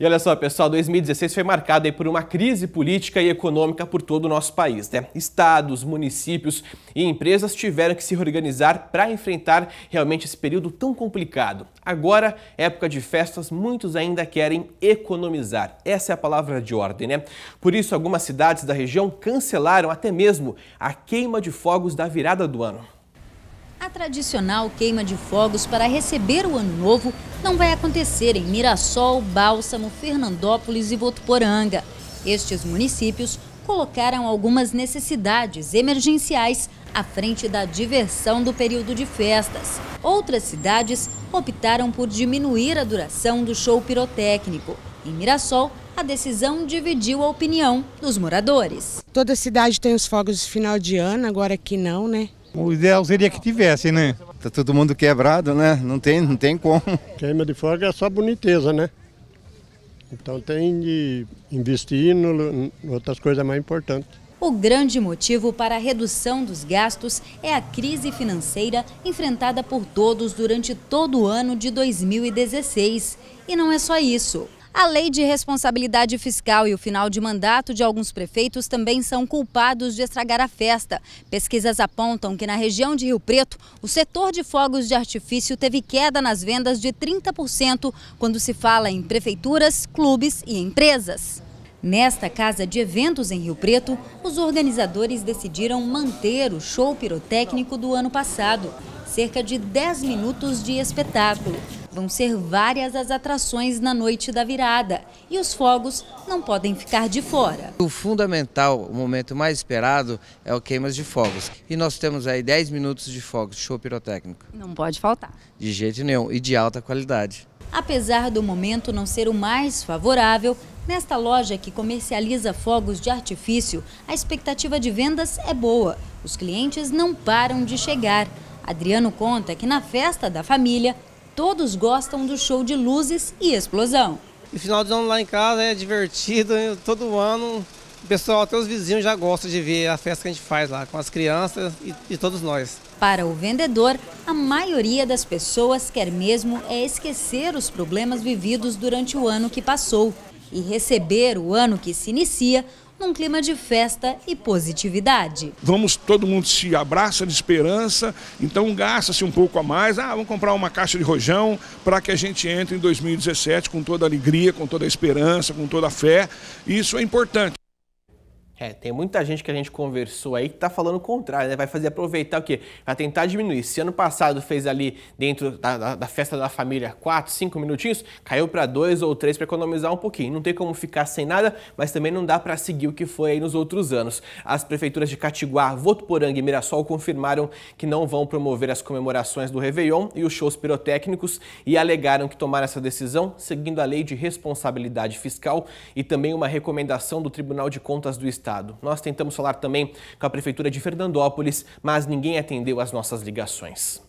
E olha só, pessoal, 2016 foi marcado por uma crise política e econômica por todo o nosso país. Né? Estados, municípios e empresas tiveram que se organizar para enfrentar realmente esse período tão complicado. Agora, é época de festas, muitos ainda querem economizar. Essa é a palavra de ordem, né? Por isso, algumas cidades da região cancelaram até mesmo a queima de fogos da virada do ano tradicional queima de fogos para receber o ano novo não vai acontecer em Mirassol, Bálsamo, Fernandópolis e Votuporanga. Estes municípios colocaram algumas necessidades emergenciais à frente da diversão do período de festas. Outras cidades optaram por diminuir a duração do show pirotécnico. Em Mirassol, a decisão dividiu a opinião dos moradores. Toda cidade tem os fogos de final de ano, agora aqui não, né? O ideal seria que tivesse, né? Tá todo mundo quebrado, né? Não tem, não tem como. Queima de fogo é só boniteza, né? Então tem de investir em outras coisas mais importantes. O grande motivo para a redução dos gastos é a crise financeira enfrentada por todos durante todo o ano de 2016. E não é só isso. A lei de responsabilidade fiscal e o final de mandato de alguns prefeitos também são culpados de estragar a festa. Pesquisas apontam que na região de Rio Preto, o setor de fogos de artifício teve queda nas vendas de 30% quando se fala em prefeituras, clubes e empresas. Nesta casa de eventos em Rio Preto, os organizadores decidiram manter o show pirotécnico do ano passado, cerca de 10 minutos de espetáculo. Vão ser várias as atrações na noite da virada e os fogos não podem ficar de fora. O fundamental, o momento mais esperado é o queimas de fogos. E nós temos aí 10 minutos de fogos, show pirotécnico. Não pode faltar. De jeito nenhum e de alta qualidade. Apesar do momento não ser o mais favorável, nesta loja que comercializa fogos de artifício, a expectativa de vendas é boa. Os clientes não param de chegar. Adriano conta que na festa da família, todos gostam do show de luzes e explosão. E final de ano lá em casa é divertido, hein? todo ano o pessoal, até os vizinhos já gostam de ver a festa que a gente faz lá com as crianças e, e todos nós. Para o vendedor, a maioria das pessoas quer mesmo é esquecer os problemas vividos durante o ano que passou e receber o ano que se inicia num clima de festa e positividade. Vamos, todo mundo se abraça de esperança, então gasta-se um pouco a mais. Ah, vamos comprar uma caixa de rojão para que a gente entre em 2017 com toda a alegria, com toda a esperança, com toda a fé. Isso é importante. É, tem muita gente que a gente conversou aí que tá falando o contrário, né? Vai fazer aproveitar o quê? Vai tentar diminuir. Se ano passado fez ali dentro da, da, da festa da família quatro cinco minutinhos, caiu para dois ou três para economizar um pouquinho. Não tem como ficar sem nada, mas também não dá para seguir o que foi aí nos outros anos. As prefeituras de Catiguá, Votuporanga e Mirassol confirmaram que não vão promover as comemorações do Réveillon e os shows pirotécnicos e alegaram que tomaram essa decisão seguindo a lei de responsabilidade fiscal e também uma recomendação do Tribunal de Contas do Estado Estado. Nós tentamos falar também com a Prefeitura de Fernandópolis, mas ninguém atendeu às nossas ligações.